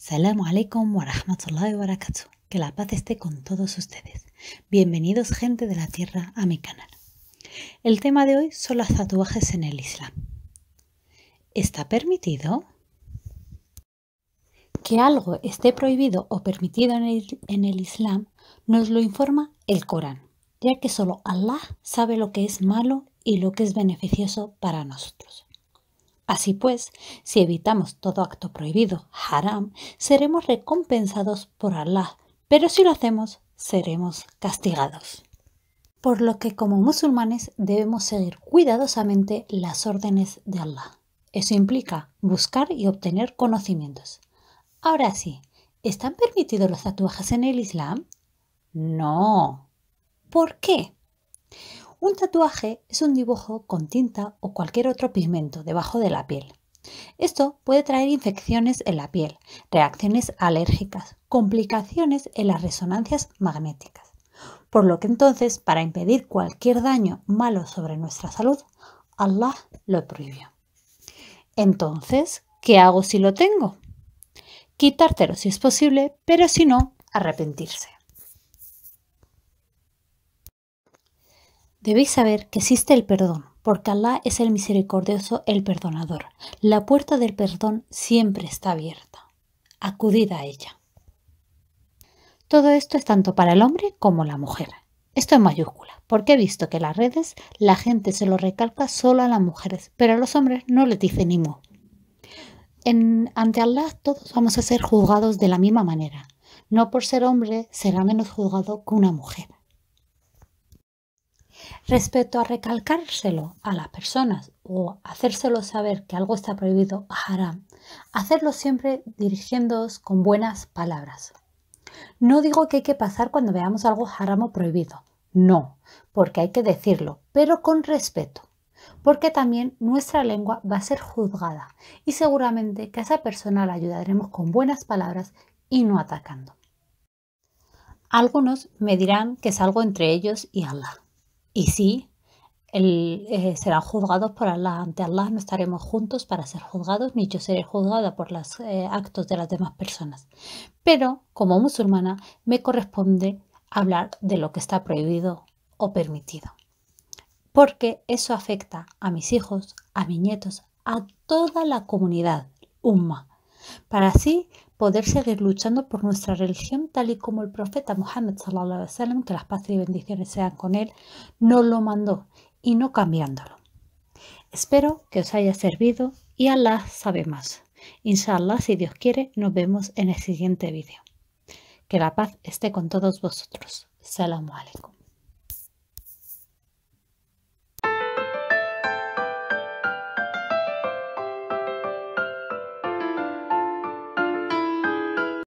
Salam alaikum wa rahmatullahi wa Que la paz esté con todos ustedes. Bienvenidos gente de la tierra a mi canal. El tema de hoy son los tatuajes en el Islam. ¿Está permitido? Que algo esté prohibido o permitido en el, en el Islam nos lo informa el Corán, ya que solo Allah sabe lo que es malo y lo que es beneficioso para nosotros. Así pues, si evitamos todo acto prohibido, haram, seremos recompensados por Allah, pero si lo hacemos, seremos castigados. Por lo que como musulmanes debemos seguir cuidadosamente las órdenes de Allah. Eso implica buscar y obtener conocimientos. Ahora sí, ¿están permitidos los tatuajes en el Islam? No. ¿Por qué? Un tatuaje es un dibujo con tinta o cualquier otro pigmento debajo de la piel. Esto puede traer infecciones en la piel, reacciones alérgicas, complicaciones en las resonancias magnéticas. Por lo que entonces, para impedir cualquier daño malo sobre nuestra salud, Allah lo prohibió. Entonces, ¿qué hago si lo tengo? Quitártelo si es posible, pero si no, arrepentirse. Debéis saber que existe el perdón, porque Alá es el misericordioso, el perdonador. La puerta del perdón siempre está abierta. Acudid a ella. Todo esto es tanto para el hombre como la mujer. Esto es mayúscula, porque he visto que en las redes la gente se lo recalca solo a las mujeres, pero a los hombres no les dice ni mu. En, ante Allah todos vamos a ser juzgados de la misma manera. No por ser hombre será menos juzgado que una mujer. Respecto a recalcárselo a las personas o hacérselo saber que algo está prohibido, haram, hacerlo siempre dirigiéndoos con buenas palabras. No digo que hay que pasar cuando veamos algo haram o prohibido, no, porque hay que decirlo, pero con respeto, porque también nuestra lengua va a ser juzgada y seguramente que a esa persona la ayudaremos con buenas palabras y no atacando. Algunos me dirán que es algo entre ellos y Allah. Y sí, eh, serán juzgados por Allah. Ante Allah no estaremos juntos para ser juzgados, ni yo seré juzgada por los eh, actos de las demás personas. Pero, como musulmana, me corresponde hablar de lo que está prohibido o permitido. Porque eso afecta a mis hijos, a mis nietos, a toda la comunidad umma, para así poder seguir luchando por nuestra religión tal y como el profeta Muhammad sallallahu que las paces y bendiciones sean con él, nos lo mandó y no cambiándolo. Espero que os haya servido y Allah sabe más. Inshallah, si Dios quiere, nos vemos en el siguiente vídeo. Que la paz esté con todos vosotros. Salamu alaikum.